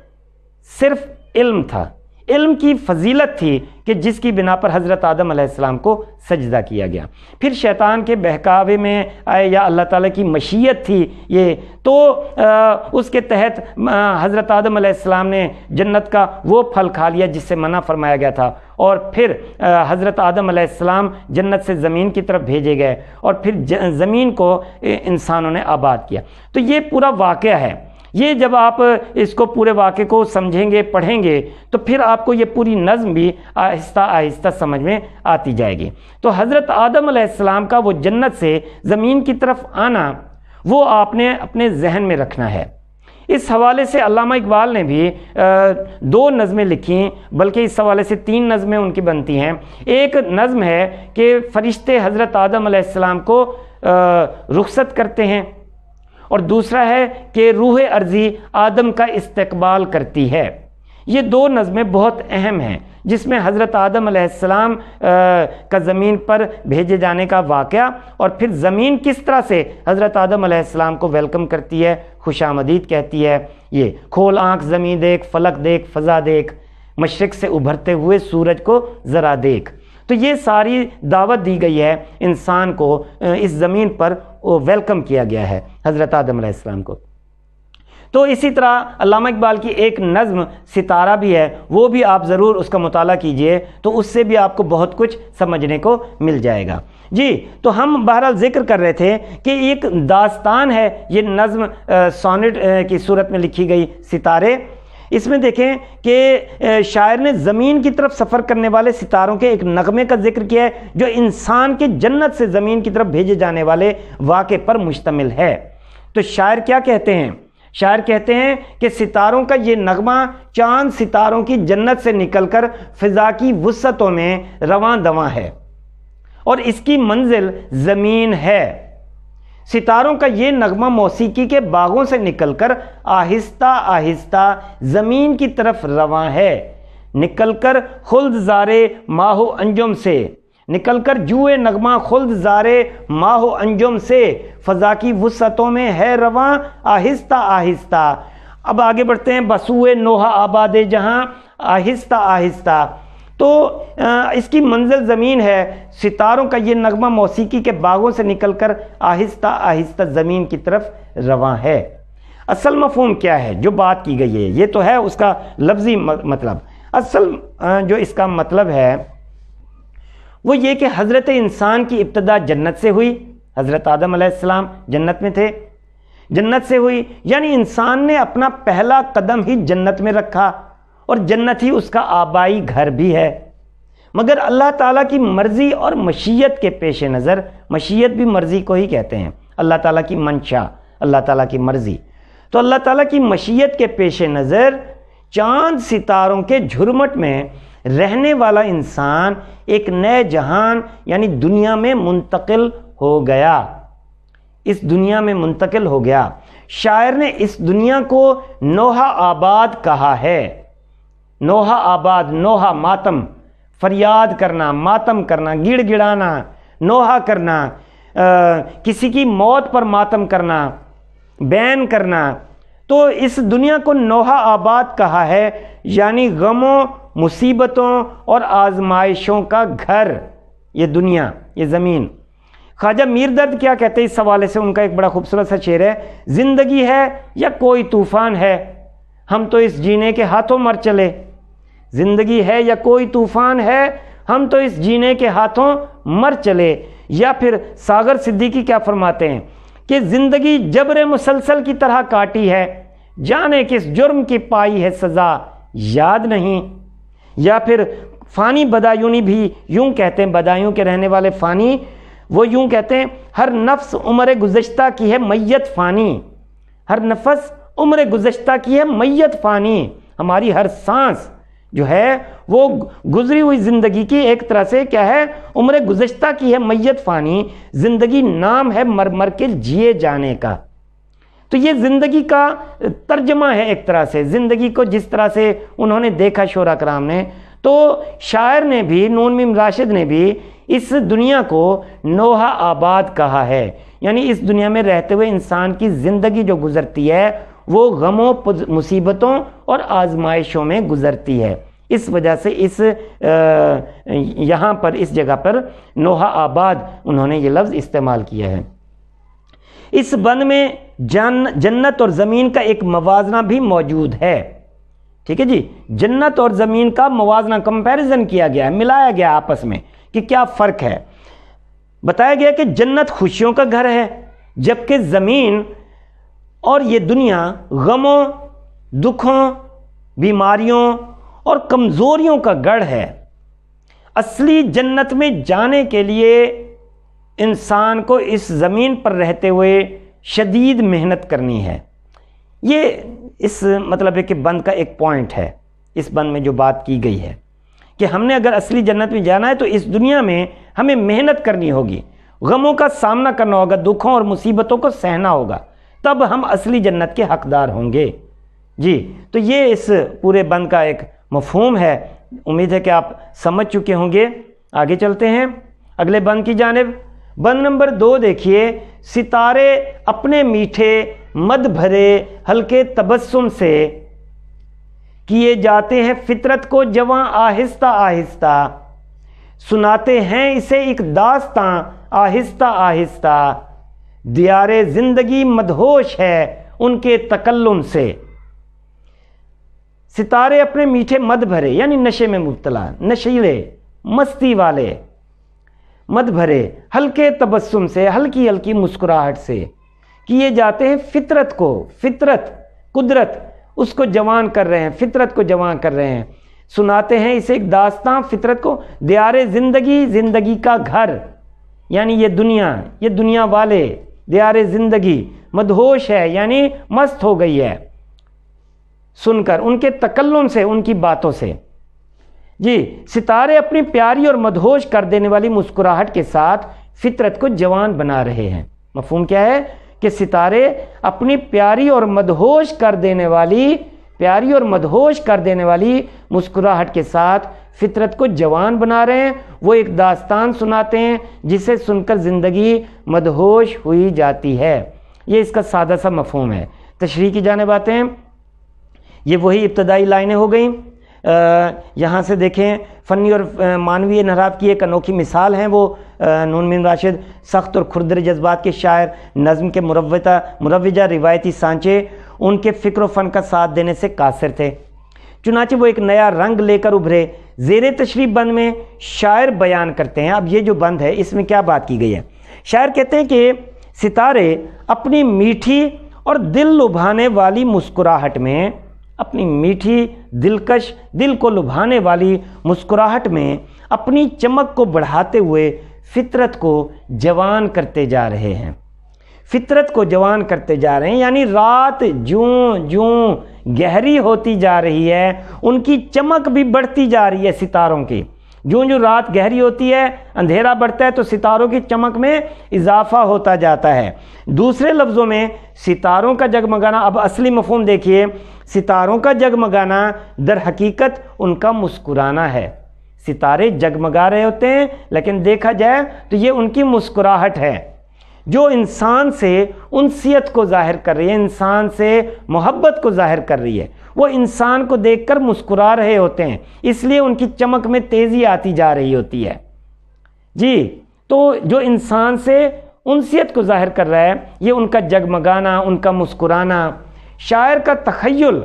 सिर्फ इल्म था इल्म की फजीलत थी कि जिसकी बिना पर हज़रत आदम आसमाम को सजदा किया गया फिर शैतान के बहकावे में आए या अल्लाह ताला की मशीयत थी ये तो आ, उसके तहत हज़रत आदम आसमाम ने जन्नत का वो फल खा लिया जिससे मना फरमाया गया था और फिर हज़रत आदम आसमाम जन्नत से ज़मीन की तरफ भेजे गए और फिर ज़मीन को इंसानों ने आबाद किया तो ये पूरा वाक़ है ये जब आप इसको पूरे वाक़े को समझेंगे पढ़ेंगे तो फिर आपको ये पूरी नज़म भी आहिस्ता आहिस्ता समझ में आती जाएगी तो हज़रत आदम आसमाम का वो जन्नत से ज़मीन की तरफ आना वो आपने अपने जहन में रखना है इस हवाले से अलामा इकबाल ने भी दो नज़में लिखी बल्कि इस हवाले से तीन नज़में उनकी बनती हैं एक नज़म है कि फ़रिश्ते हज़रत आदम को रुख्सत करते हैं और दूसरा है कि रूह अर्जी आदम का इस्तकबाल करती है ये दो नज़में बहुत अहम हैं जिसमें हज़रत आदम आदम का ज़मीन पर भेजे जाने का वाक़ और फिर ज़मीन किस तरह से हज़रत आदम आदम को वेलकम करती है खुश आमदीद कहती है ये खोल आँख ज़मीन देख फलक देख फ़ज़ा देख मशरक़ से उभरते हुए सूरज को ज़रा देख तो ये सारी दावत दी गई है इंसान को इस ज़मीन पर वो वेलकम किया गया है हज़रत आदम आसमाम को तो इसी तरह अलामा इकबाल की एक नज़म सितारा भी है वो भी आप ज़रूर उसका मताल कीजिए तो उससे भी आपको बहुत कुछ समझने को मिल जाएगा जी तो हम बहरहाल जिक्र कर रहे थे कि एक दास्तान है ये नज़म सोनेट की सूरत में लिखी गई सितारे इसमें देखें कि शायर ने ज़मीन की तरफ सफ़र करने वाले सितारों के एक नगमे का जिक्र किया है जो इंसान के जन्नत से ज़मीन की तरफ भेजे जाने वाले वाक़े पर मुश्तमिल है तो शायर क्या कहते हैं शायर कहते हैं कि सितारों का ये नगमा चांद सितारों की जन्नत से निकलकर फिजा की वसतों में रवान दवा है और इसकी मंजिल ज़मीन है सितारों का ये नगमा मौसीकी के बागों से निकलकर आहिस्ता आहिस्ता ज़मीन की तरफ रवां है निकलकर खुल्द जारे माहो अंजुम से निकलकर जुए नगमा खुल्द जारे माहो अंजुम से फ़ज़ा की वसतों में है रवा आहिस्ता आहिस्ता अब आगे बढ़ते हैं बसुए नोहा आबाद जहाँ आहिस्ता आहिस्ता तो इसकी मंजिल ज़मीन है सितारों का ये नगमा मौसीकी के बागों से निकलकर आहिस्ता आहिस्ता ज़मीन की तरफ रवा है असल मफहम क्या है जो बात की गई है ये तो है उसका लफ्ज़ी मतलब असल जो इसका मतलब है वो ये कि हज़रत इंसान की इब्तदा जन्नत से हुई हज़रत आदम आसमाम जन्नत में थे जन्नत से हुई यानी इंसान ने अपना पहला कदम ही जन्नत में रखा और जन्नत ही उसका आबाई घर भी है मगर अल्लाह ताला की मर्ज़ी और मशीयत के पेश नज़र मशीयत भी मर्ज़ी को ही कहते हैं अल्लाह ताला की मंशा अल्लाह ताला की मर्ज़ी तो अल्लाह ताला की मशीयत के पेश नज़र चांद सितारों के झुरमट में रहने वाला इंसान एक नए जहान यानी दुनिया में मुंतकिल हो गया इस दुनिया में मुंतकिल हो गया शायर ने इस दुनिया को नोहा आबाद कहा है नोहा आबाद नोहा मातम फरियाद करना मातम करना गिड़ गिड़ाना नोहा करना आ, किसी की मौत पर मातम करना बैन करना तो इस दुनिया को नोहा आबाद कहा है यानी गमों मुसीबतों और आजमाइशों का घर ये दुनिया ये ज़मीन ख्वाजा मीर दर्द क्या कहते हैं इस हवाले से उनका एक बड़ा खूबसूरत सा शेर है ज़िंदगी है या कोई तूफ़ान है हम तो इस जीने के हाथों मर चले ज़िंदगी है या कोई तूफ़ान है हम तो इस जीने के हाथों मर चले या फिर सागर सिद्दीकी क्या फरमाते हैं कि ज़िंदगी जबर मुसलसल की तरह काटी है जाने किस जुर्म की पाई है सज़ा याद नहीं या फिर फ़ानी बदायूनी भी यूं कहते हैं बदायूं के रहने वाले फ़ानी वो यूं कहते हैं हर नफ्स उम्र गुज्श्ता की है मैयत फ़ानी हर नफस उम्र गुज्श्ता की है मैयत फ़ानी हमारी हर सांस जो है वो गुजरी हुई ज़िंदगी की एक तरह से क्या है उम्र गुजश्ता की है मैयत फ़ानी ज़िंदगी नाम है मर मर के जिए जाने का तो ये ज़िंदगी का तर्जमा है एक तरह से ज़िंदगी को जिस तरह से उन्होंने देखा शोरा कराम ने तो शायर ने भी नून मीम राशिद ने भी इस दुनिया को नोहा आबाद कहा है यानी इस दुनिया में रहते हुए इंसान की ज़िंदगी जो गुज़रती है वो गमों मुसीबतों और आजमाइशों में गुज़रती है इस वजह से इस यहाँ पर इस जगह पर नोहा आबाद उन्होंने ये लफ्ज़ इस्तेमाल किया है इस वन में जन जन्नत और ज़मीन का एक मवाजना भी मौजूद है ठीक है जी जन्नत और ज़मीन का मवाजना कंपैरिजन किया गया है मिलाया गया आपस में कि क्या फ़र्क है बताया गया कि जन्नत खुशियों का घर है जबकि ज़मीन और ये दुनिया गमों दुखों बीमारियों और कमज़ोरियों का गढ़ है असली जन्नत में जाने के लिए इंसान को इस ज़मीन पर रहते हुए शदीद मेहनत करनी है ये इस मतलब है कि बंद का एक पॉइंट है इस बंद में जो बात की गई है कि हमने अगर असली जन्नत में जाना है तो इस दुनिया में हमें मेहनत करनी होगी गमों का सामना करना होगा दुखों और मुसीबतों को सहना होगा तब हम असली जन्नत के हकदार होंगे जी तो ये इस पूरे बंद का एक मफहूम है उम्मीद है कि आप समझ चुके होंगे आगे चलते हैं अगले बंद की जानब बंद नंबर दो देखिए सितारे अपने मीठे मद भरे हल्के तबस्सुम से किए जाते हैं फितरत को जवां आहिस्ता आहिस्ता सुनाते हैं इसे एक दास्ता आहिस्ता आहिस्ता दियारे ज़िंदगी मदहोश है उनके तकल्लुम से सितारे अपने मीठे मद भरे यानी नशे में मुबतला नशीले मस्ती वाले मद भरे हल्के तबस्सुम से हल्की हल्की मुस्कुराहट से कि ये जाते हैं फितरत को फितरत कुदरत उसको जवान कर रहे हैं फितरत को जवान कर रहे हैं सुनाते हैं इसे एक दास्तां फितरत को दियारे ज़िंदगी ज़िंदगी का घर यानी ये दुनिया ये दुनिया वाले दियारे ज़िंदगी मदहोश है यानी मस्त हो गई है सुनकर उनके तकल्लुम से उनकी बातों से जी सितारे अपनी प्यारी और मदहोश कर देने वाली मुस्कुराहट के साथ फितरत को जवान बना रहे हैं मफहम क्या है कि सितारे अपनी प्यारी और मदहोश कर देने वाली प्यारी और मदहोश कर देने वाली मुस्कुराहट के साथ फितरत को जवान बना रहे हैं वो एक दास्तान सुनाते हैं जिसे सुनकर ज़िंदगी मदहोश हुई जाती है ये इसका सादा सा मफहम है तशरी की जाने बातें हैं ये वही इब्तदाई लाइनें हो गई यहाँ से देखें फ़नी और मानवीय नराब की एक अनोखी मिसाल हैं वो नून मिन राशिद सख्त और खुरदर जज्बात के शायर नज़म के मुरवता मुरवजा रिवायती सांचे उनके फ़िक्र फ़न का साथ देने से कासिर थे चुनाचे वो एक नया रंग लेकर उभरे जेर तशरीफ बंद में शायर बयान करते हैं अब ये जो बंद है इसमें क्या बात की गई है शायर कहते हैं कि सितारे अपनी मीठी और दिल लुभाने वाली मुस्कुराहट में अपनी मीठी दिलकश दिल को लुभाने वाली मुस्कुराहट में अपनी चमक को बढ़ाते हुए फितरत को जवान करते जा रहे हैं फितरत को जवान करते जा रहे हैं यानी रात जूं जूं गहरी होती जा रही है उनकी चमक भी बढ़ती जा रही है सितारों की जो जूं रात गहरी होती है अंधेरा बढ़ता है तो सितारों की चमक में इजाफा होता जाता है दूसरे लफ्ज़ों में सितारों का जगमगाना अब असली मफहम देखिए सितारों का जगमगाना दर हकीकत उनका मुस्कुराना है सितारे जगमगा रहे होते हैं लेकिन देखा जाए तो ये उनकी मुस्कुराहट है जो इंसान से उनसीत को ज़ाहिर कर रही है इंसान से मोहब्बत को ज़ाहिर कर रही है वो इंसान को देखकर मुस्कुरा रहे होते हैं इसलिए उनकी चमक में तेज़ी आती जा रही होती है जी तो जो इंसान से उनसीत को ज़ाहिर कर रहा है ये उनका जगमगाना उनका मुस्कुराना शायर का तखयल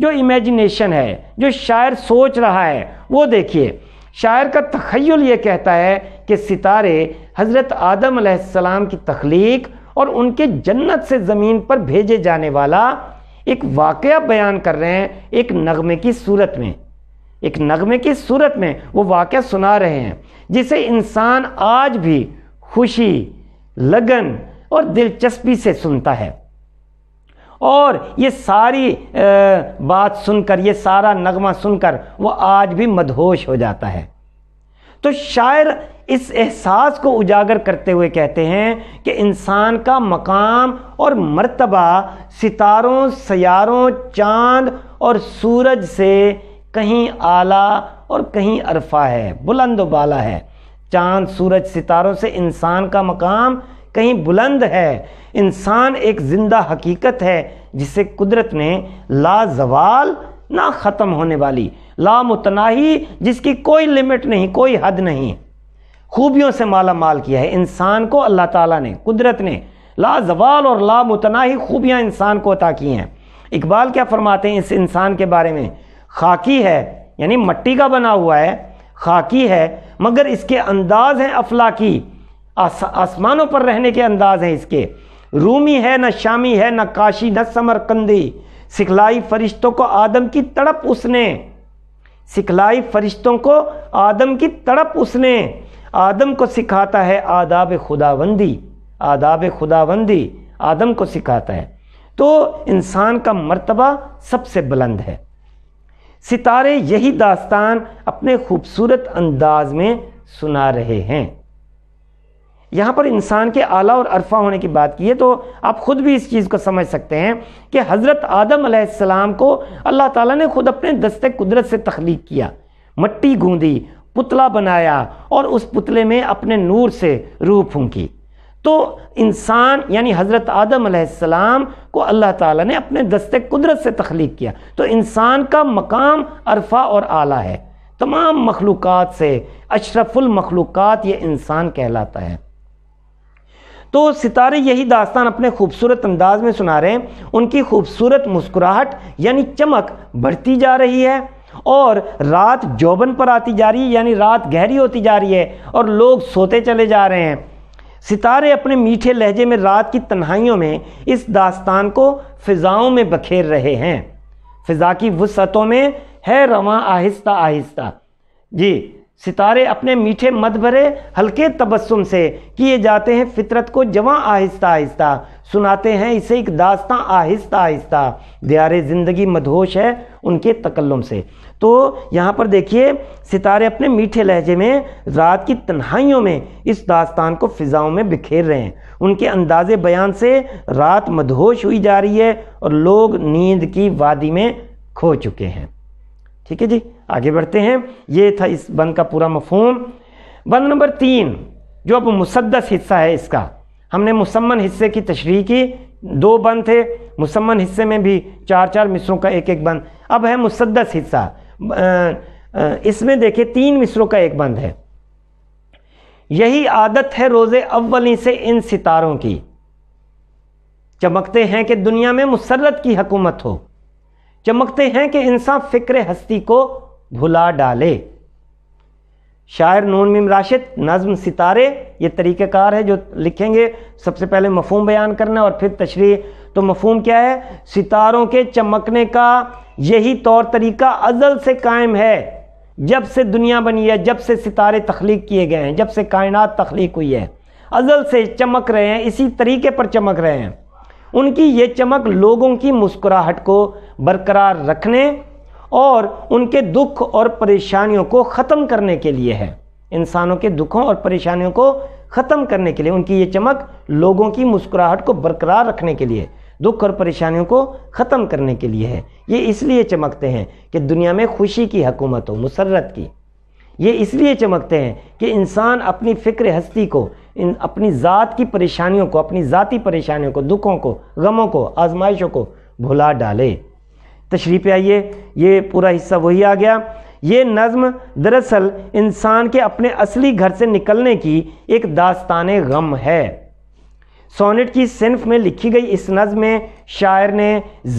जो इमेजिनेशन है जो शायर सोच रहा है वो देखिए शायर का तखयल ये कहता है कि सितारे हज़रत आदम आदम्सम की तख्लीक और उनके जन्नत से ज़मीन पर भेजे जाने वाला एक वाक़ बयान कर रहे हैं एक नगमे की सूरत में एक नगमे की सूरत में वो वाक़ सुना रहे हैं जिसे इंसान आज भी खुशी लगन और दिलचस्पी से सुनता है और ये सारी बात सुनकर ये सारा नगमा सुनकर वो आज भी मदहोश हो जाता है तो शायर इस एहसास को उजागर करते हुए कहते हैं कि इंसान का मकाम और मर्तबा सितारों सयारों चांद और सूरज से कहीं आला और कहीं अरफा है बुलंद बाला है चांद सूरज सितारों से इंसान का मकाम कहीं बुलंद है इंसान एक ज़िंदा हकीकत है जिसे कुदरत ने लाजवाल ना ख़त्म होने वाली लामतनाही जिसकी कोई लिमिट नहीं कोई हद नहीं खूबियों से माला माल किया है इंसान को अल्लाह ताला ने कुदरत ने लाजवाल और लामतनाही खूबियाँ इंसान को अता की हैं इकबाल क्या फरमाते हैं इस इंसान के बारे में खाकी है यानी मट्टी का बना हुआ है खाकी है मगर इसके अंदाज हैं अफलाकी आसमानों पर रहने के अंदाज हैं इसके रूमी है न शामी है न काशी न समरकंदी सिखलाई फरिश्तों को आदम की तड़प उसने सिखलाई फरिश्तों को आदम की तड़प उसने आदम को सिखाता है आदाब खुदाबंदी आदाब खुदाबंदी आदम को सिखाता है तो इंसान का मर्तबा सबसे बुलंद है सितारे यही दास्तान अपने खूबसूरत अंदाज में सुना रहे हैं यहाँ पर इंसान के आला और अरफा होने की बात की है तो आप ख़ुद भी इस चीज़ को समझ सकते हैं कि हज़रत आदम आदम्सम को अल्लाह ताला ने खुद अपने दस्ते कुदरत से तख्लीक किया मट्टी गूंदी पुतला बनाया और उस पुतले में अपने नूर से रूह फूंकी तो इंसान यानी हज़रत आदम आदम्सम को अल्लाह ताला ने अपने दस्ते कुदरत से तख्लीक किया तो इंसान का मकाम अरफा और आला है तमाम मखलूक से अशरफुलमखलूक ये इंसान कहलाता है तो सितारे यही दास्तान अपने खूबसूरत अंदाज में सुना रहे हैं उनकी खूबसूरत मुस्कुराहट यानी चमक बढ़ती जा रही है और रात जौबन पर आती जा रही है यानी रात गहरी होती जा रही है और लोग सोते चले जा रहे हैं सितारे अपने मीठे लहजे में रात की तन्हाइयों में इस दास्तान को फिज़ाओं में बखेर रहे हैं फिज़ा की वसतों में है रवा आहिस्ता आहिस्ता जी सितारे अपने मीठे मत भरे हल्के तबस्सुम से किए जाते हैं फितरत को जवा आहिस्ता आहिस्ता सुनाते हैं इसे एक दास्ता आहिस्ता आहिस्ता दियारे ज़िंदगी मदहोश है उनके तकल्लुम से तो यहाँ पर देखिए सितारे अपने मीठे लहजे में रात की तन्हाइयों में इस दास्तान को फ़िज़ाओं में बिखेर रहे हैं उनके अंदाजे बयान से रात मदहोश हुई जा रही है और लोग नींद की वादी में खो चुके हैं ठीक है जी आगे बढ़ते हैं ये था इस बंद का पूरा मफहम बंद नंबर तीन जो अब मुसदस हिस्सा है इसका हमने मुसम्मन हिस्से की तशरी की दो बंद थे मुसम्मन हिस्से में भी चार चार मिसरों का एक एक बंद अब है मुसदस हिस्सा इसमें देखे तीन मिसरों का एक बंद है यही आदत है रोज़े अव्वली से इन सितारों की चमकते हैं कि दुनिया में मुसरत की हकूमत हो चमकते हैं कि इंसान फ़िक्र हस्ती को भुला डाले शायर नून मिम राशिद नज़म सितारे ये तरीक़ेकार है जो लिखेंगे सबसे पहले मफहम बयान करना और फिर तशरी तो मफहम क्या है सितारों के चमकने का यही तौर तरीका अजल से कायम है जब से दुनिया बनी है जब से सितारे तख्लीक किए गए हैं जब से कायनात तख्लीक हुई है अजल से चमक रहे हैं इसी तरीके पर चमक रहे हैं उनकी ये चमक लोगों की मुस्कुराहट को बरकरार रखने और उनके दुख और परेशानियों को ख़त्म करने के लिए है इंसानों के दुखों और परेशानियों को ख़त्म करने के लिए उनकी ये चमक लोगों की मुस्कुराहट को बरकरार रखने के लिए दुख और परेशानियों को ख़त्म करने के लिए है ये इसलिए चमकते हैं कि दुनिया में खुशी की हकूमत हो मुसरत की ये इसलिए चमकते हैं कि इंसान अपनी फ़िक्र हस्ती को इन अपनी ज़ात की परेशानियों को अपनी ज़ाती परेशानियों को दुखों को गमों को आजमाइशों को भुला डाले तशरी पे आइए ये पूरा हिस्सा वही आ गया ये नज़म दरअसल इंसान के अपने असली घर से निकलने की एक दास्तान गम है सोनेट की सिंफ में लिखी गई इस नज़म में शायर ने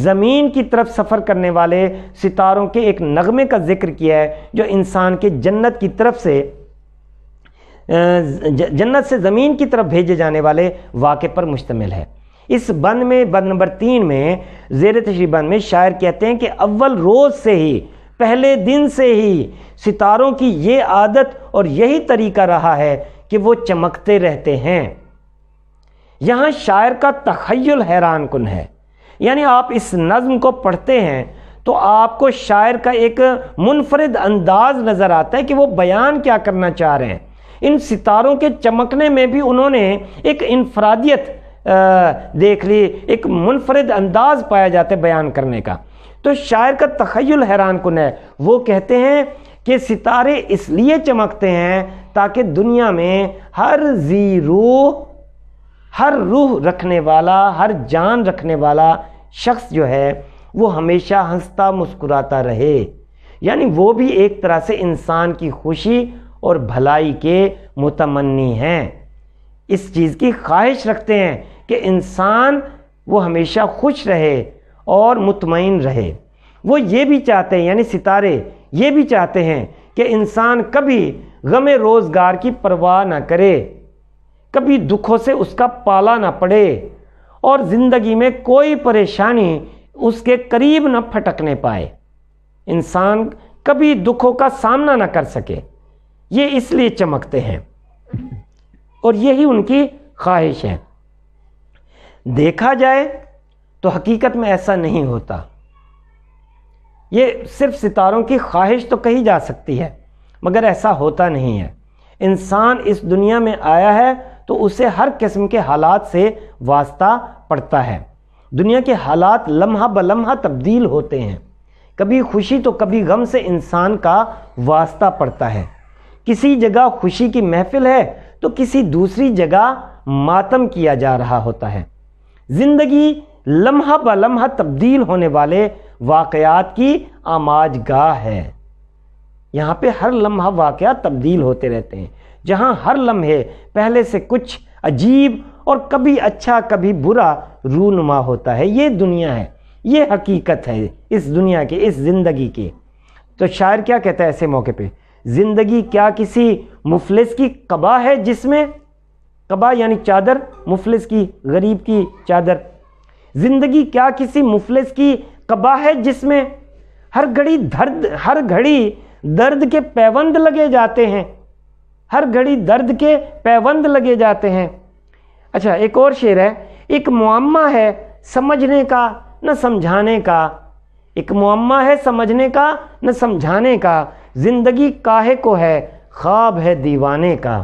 ज़मीन की तरफ सफ़र करने वाले सितारों के एक नगमे का जिक्र किया है जो इंसान के जन्नत की तरफ से जन्नत से ज़मीन की तरफ भेजे जाने वाले वाक़े पर मुश्तमिल है इस बंद में बंद नंबर तीन में जेर तशरी बंद में शायर कहते हैं कि अव्वल रोज़ से ही पहले दिन से ही सितारों की ये आदत और यही तरीका रहा है कि वो चमकते रहते हैं यहाँ शायर का तखयल हैरान कन है यानी आप इस नज्म को पढ़ते हैं तो आपको शायर का एक मुनफरद अंदाज नज़र आता है कि वो बयान क्या करना चाह रहे हैं इन सितारों के चमकने में भी उन्होंने एक इनफरादियत देख ली एक मुनफरद अंदाज पाया जाता है बयान करने का तो शायर का तखयल हैरान कन है वो कहते हैं कि सितारे इसलिए चमकते हैं ताकि दुनिया में हर जी रूह हर रूह रखने वाला हर जान रखने वाला शख्स जो है वो हमेशा हंसता मुस्कुराता रहे यानी वो भी एक तरह से इंसान की खुशी और भलाई के मुतमनी हैं इस चीज़ की ख्वाहिश रखते हैं कि इंसान वो हमेशा खुश रहे और मुतमिन रहे वो ये भी चाहते हैं यानी सितारे ये भी चाहते हैं कि इंसान कभी गम रोज़गार की परवाह ना करे कभी दुखों से उसका पाला ना पड़े और ज़िंदगी में कोई परेशानी उसके करीब न फटकने पाए इंसान कभी दुखों का सामना ना कर सके ये इसलिए चमकते हैं और यही उनकी ख्वाहिश है देखा जाए तो हकीकत में ऐसा नहीं होता ये सिर्फ सितारों की ख्वाहिश तो कही जा सकती है मगर ऐसा होता नहीं है इंसान इस दुनिया में आया है तो उसे हर किस्म के हालात से वास्ता पड़ता है दुनिया के हालात लम्हा ब लम्हा तब्दील होते हैं कभी खुशी तो कभी गम से इंसान का वास्ता पड़ता है किसी जगह खुशी की महफिल है तो किसी दूसरी जगह मातम किया जा रहा होता है ज़िंदगी लम्हा ब लम्हा तब्दील होने वाले वाक़ात की आमाज गाह है यहाँ पे हर लम्हा वाक़ तब्दील होते रहते हैं जहाँ हर लम्हे पहले से कुछ अजीब और कभी अच्छा कभी बुरा रूनुमा होता है ये दुनिया है ये हकीकत है इस दुनिया के इस ज़िंदगी के तो शायर क्या कहता है ऐसे मौके पे ज़िंदगी क्या किसी मुफलिस की कबा है जिसमें कबा यानी चादर मुफलिस की गरीब की चादर ज़िंदगी क्या किसी मुफलिस की कबा है जिसमें हर घड़ी दर्द हर घड़ी दर्द के पैबंद लगे जाते हैं हर घड़ी दर्द के पैबंद लगे जाते हैं अच्छा एक और शेर है एक मुआमा है समझने का न समझाने का एक मुआमा है समझने का न समझाने का ज़िंदगी काहे को है ख्वाब है दीवाने का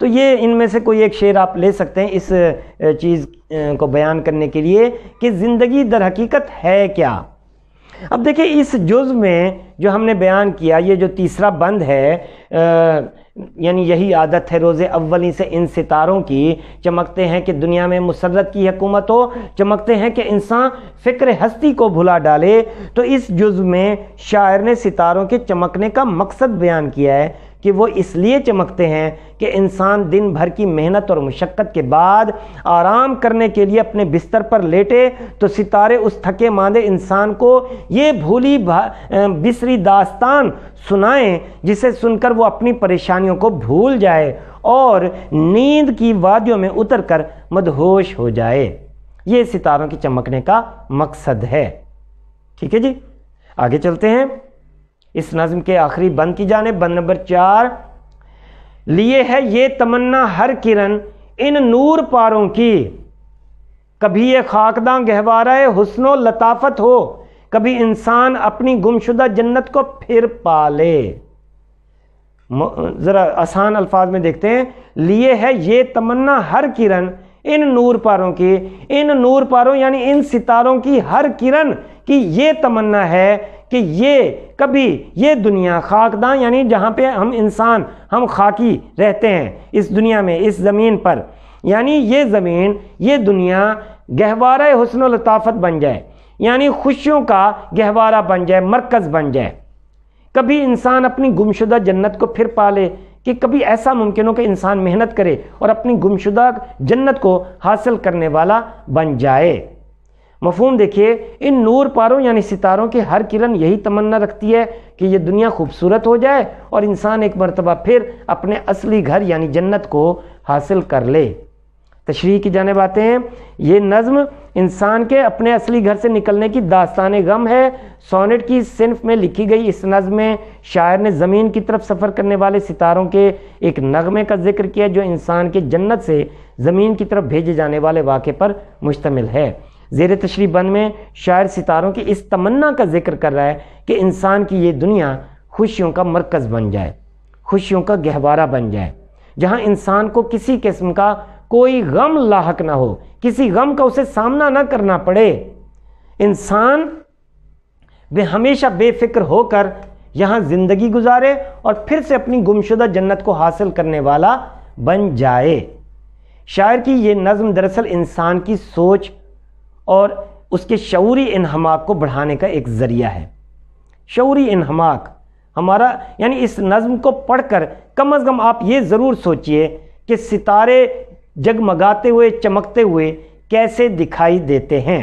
तो ये इनमें से कोई एक शेर आप ले सकते हैं इस चीज़ को बयान करने के लिए कि ज़िंदगी दर हकीकत है क्या अब देखिए इस जुज़ में जो हमने बयान किया ये जो तीसरा बंद है यानी यही आदत है रोज़े अव्वली से इन सितारों की चमकते हैं कि दुनिया में मुसरत की हकूमत हो चमकते हैं कि इंसान फ़िक्र हस्ती को भुला डाले तो इस जुज़ में शायर ने सितारों के चमकने का मकसद बयान किया है कि वो इसलिए चमकते हैं कि इंसान दिन भर की मेहनत और मशक्क़त के बाद आराम करने के लिए अपने बिस्तर पर लेटे तो सितारे उस थके मांदे इंसान को ये भूली बिसरी दास्तान सुनाएं जिसे सुनकर वो अपनी परेशानियों को भूल जाए और नींद की वादियों में उतर कर मदहोश हो जाए ये सितारों के चमकने का मकसद है ठीक है जी आगे चलते हैं इस नज़म के आखिरी बंद की जाने बंद नंबर चार लिए है ये तमन्ना हर किरण इन नूर पारों की कभी ये खाकदा गहवारा हुसनो लताफत हो कभी इंसान अपनी गुमशुदा जन्नत को फिर पा ले ज़रा आसान अल्फाज में देखते हैं लिए है ये तमन्ना हर किरण इन नूर पारों की इन नूर पारों यानी इन सितारों की हर किरण की ये तमन्ना है कि ये कभी ये दुनिया खाकदान यानी जहाँ पे हम इंसान हम खाकी रहते हैं इस दुनिया में इस ज़मीन पर यानी ये ज़मीन ये दुनिया गहवारा हसन लताफत बन जाए यानी खुशियों का गहवारा बन जाए मरकज़ बन जाए कभी इंसान अपनी गुमशुदा जन्नत को फिर पा ले कि कभी ऐसा मुमकिन हो कि इंसान मेहनत करे और अपनी गुमशुदा जन्नत को हासिल करने वाला बन जाए मफहूम देखिए इन नूर पारों यानी सितारों की हर किरण यही तमन्ना रखती है कि ये दुनिया खूबसूरत हो जाए और इंसान एक मरतबा फिर अपने असली घर यानी जन्नत को हासिल कर ले तशरी की जानब आते हैं ये नज़म इंसान के अपने असली घर से निकलने की दास्तान गम है सोनेट की सिनफ में लिखी गई इस नज़म में शायर ने ज़मीन की तरफ सफ़र करने वाले सितारों के एक नगमे का जिक्र किया जो इंसान के जन्नत से ज़मीन की तरफ भेजे जाने वाले वाक़े पर मुश्तमिल है जेर तशरी बंद में शायर सितारों की इस तमन्ना का जिक्र कर रहा है कि इंसान की ये दुनिया खुशियों का मरकज़ बन जाए खुशियों का गहवारा बन जाए जहाँ इंसान को किसी किस्म का कोई गम लाक ना हो किसी गम का उसे सामना ना करना पड़े इंसान वे हमेशा बेफिक्र होकर यहाँ ज़िंदगी गुजारे और फिर से अपनी गुमशुदा जन्नत को हासिल करने वाला बन जाए शायर की ये नज़म दरअसल इंसान की सोच और उसके शौरी इनहमाक को बढ़ाने का एक ज़रिया है शौरी इनहमाक हमारा यानी इस नज़म को पढ़कर कम अज़ कम आप ये ज़रूर सोचिए कि सितारे जगमगाते हुए चमकते हुए कैसे दिखाई देते हैं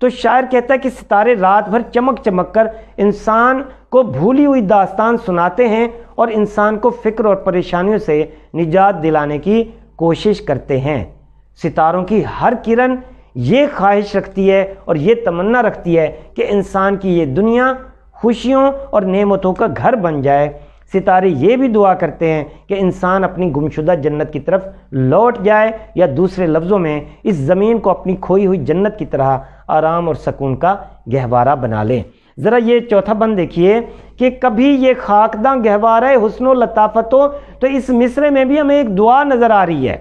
तो शायर कहता है कि सितारे रात भर चमक चमक कर इंसान को भूली हुई दास्तान सुनाते हैं और इंसान को फ़िक्र और परेशानियों से निजात दिलाने की कोशिश करते हैं सितारों की हर किरण ये ख्वाहिश रखती है और ये तमन्ना रखती है कि इंसान की ये दुनिया खुशियों और नेमतों का घर बन जाए सितारे ये भी दुआ करते हैं कि इंसान अपनी गुमशुदा जन्नत की तरफ लौट जाए या दूसरे लफ्ज़ों में इस ज़मीन को अपनी खोई हुई जन्नत की तरह आराम और सकून का गहवारा बना लें ज़रा ये चौथा बंद देखिए कि कभी ये खाकदा गहवारा हसन लताफ़तों तो इस मिसरे में भी हमें एक दुआ नज़र आ रही है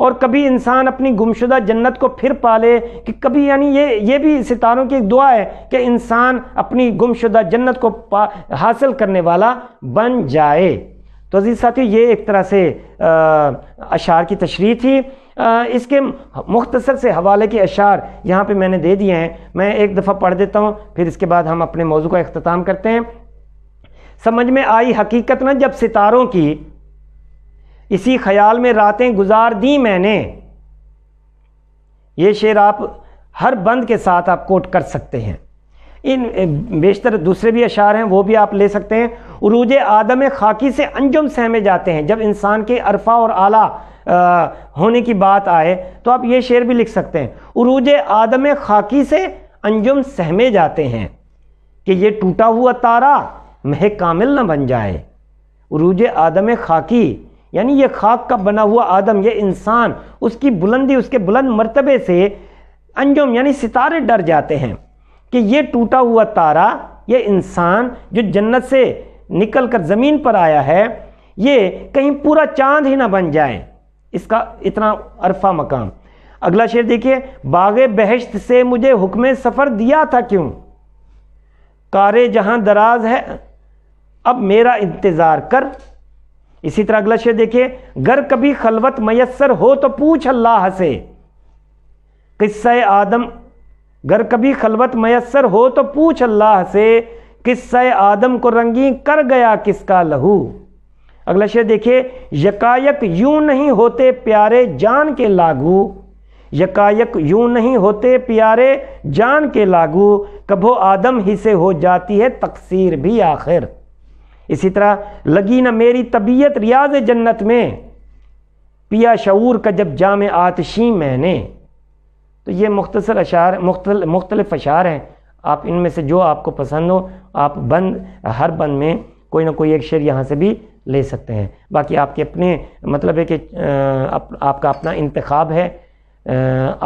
और कभी इंसान अपनी गुमशुदा जन्नत को फिर पाले कि कभी यानी ये ये भी सितारों की एक दुआ है कि इंसान अपनी गुमशुदा जन्नत को हासिल करने वाला बन जाए तो अजी साथियों ये एक तरह से अशार की तशरी थी आ, इसके मुख्तसर से हवाले के अशार यहाँ पे मैंने दे दिए हैं मैं एक दफ़ा पढ़ देता हूँ फिर इसके बाद हम अपने मौजू का अख्ताम करते हैं समझ में आई हकीकत ना जब सितारों की इसी ख्याल में रातें गुजार दी मैंने ये शेर आप हर बंद के साथ आप कोट कर सकते हैं इन बेशतर दूसरे भी अशार हैं वो भी आप ले सकते हैं उरूज आदम खाकी से अंजुम सहमे जाते हैं जब इंसान के अरफा और आला आ, होने की बात आए तो आप ये शेर भी लिख सकते हैं उरूज आदम खाकी से अंजुम सहमे जाते हैं कि ये टूटा हुआ तारा मह कामिल न बन जाए उरूज आदम खाकी यानी ये खाक का बना हुआ आदम ये इंसान उसकी बुलंदी उसके बुलंद मरतबे से अंजुम यानी सितारे डर जाते हैं कि ये टूटा हुआ तारा ये इंसान जो जन्नत से निकल कर ज़मीन पर आया है ये कहीं पूरा चांद ही ना बन जाए इसका इतना अरफा मकाम अगला शेर देखिए बाग बहश्त से मुझे हुक्म सफ़र दिया था क्यों कारे जहां दराज है अब मेरा इंतज़ार कर इसी तरह अगला शेर देखिए गर कभी खलवत मयसर हो तो पूछ अल्लाह से किस्सा आदम गर कभी खलवत मयसर हो तो पूछ अल्लाह से किस्सा आदम को रंगी कर गया किसका लहू अगला शेर देखिए यकायक यूं नहीं होते प्यारे जान के लागू यकायक यूं नहीं होते प्यारे जान के लागू कभो आदम ही से हो जाती है तकसीर भी आखिर इसी तरह लगी न मेरी तबीयत रियाज जन्नत में पिया शूर का जब जाम आतशी मैंने तो ये मुख्तसर अशार मुख्तलिफ अशार हैं आप इनमें से जो आपको पसंद हो आप बंद हर बंद में कोई ना कोई एक शेर यहाँ से भी ले सकते हैं बाकी आपके अपने मतलब है कि आप, आपका अपना इंतखब है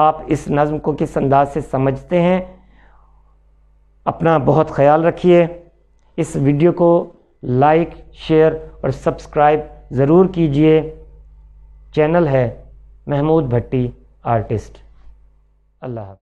आप इस नज़म को किस अंदाज से समझते हैं अपना बहुत ख्याल रखिए इस वीडियो को लाइक शेयर और सब्सक्राइब ज़रूर कीजिए चैनल है महमूद भट्टी आर्टिस्ट अल्लाह